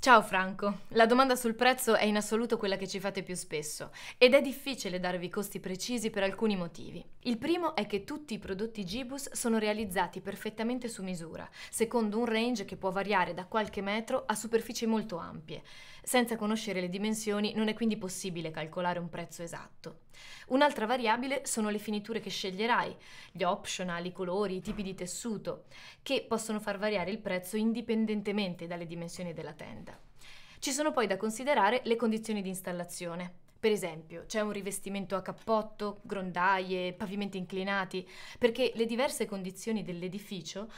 Ciao Franco, la domanda sul prezzo è in assoluto quella che ci fate più spesso ed è difficile darvi costi precisi per alcuni motivi. Il primo è che tutti i prodotti Gibus sono realizzati perfettamente su misura, secondo un range che può variare da qualche metro a superfici molto ampie. Senza conoscere le dimensioni non è quindi possibile calcolare un prezzo esatto. Un'altra variabile sono le finiture che sceglierai, gli optional, i colori, i tipi di tessuto, che possono far variare il prezzo indipendentemente dalle dimensioni della tenda. Ci sono poi da considerare le condizioni di installazione. Per esempio, c'è un rivestimento a cappotto, grondaie, pavimenti inclinati, perché le diverse condizioni dell'edificio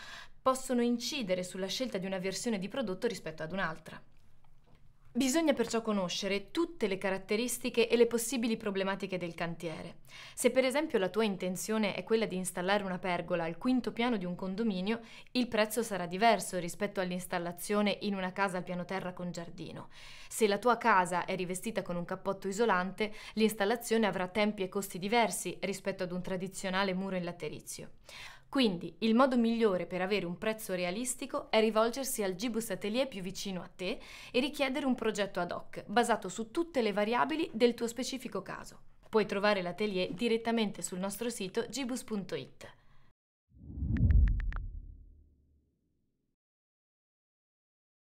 possono incidere sulla scelta di una versione di prodotto rispetto ad un'altra. Bisogna perciò conoscere tutte le caratteristiche e le possibili problematiche del cantiere. Se per esempio la tua intenzione è quella di installare una pergola al quinto piano di un condominio, il prezzo sarà diverso rispetto all'installazione in una casa al piano terra con giardino. Se la tua casa è rivestita con un cappotto isolante, l'installazione avrà tempi e costi diversi rispetto ad un tradizionale muro in laterizio. Quindi il modo migliore per avere un prezzo realistico è rivolgersi al Gibus Atelier più vicino a te e richiedere un progetto ad hoc, basato su tutte le variabili del tuo specifico caso. Puoi trovare l'atelier direttamente sul nostro sito gibus.it.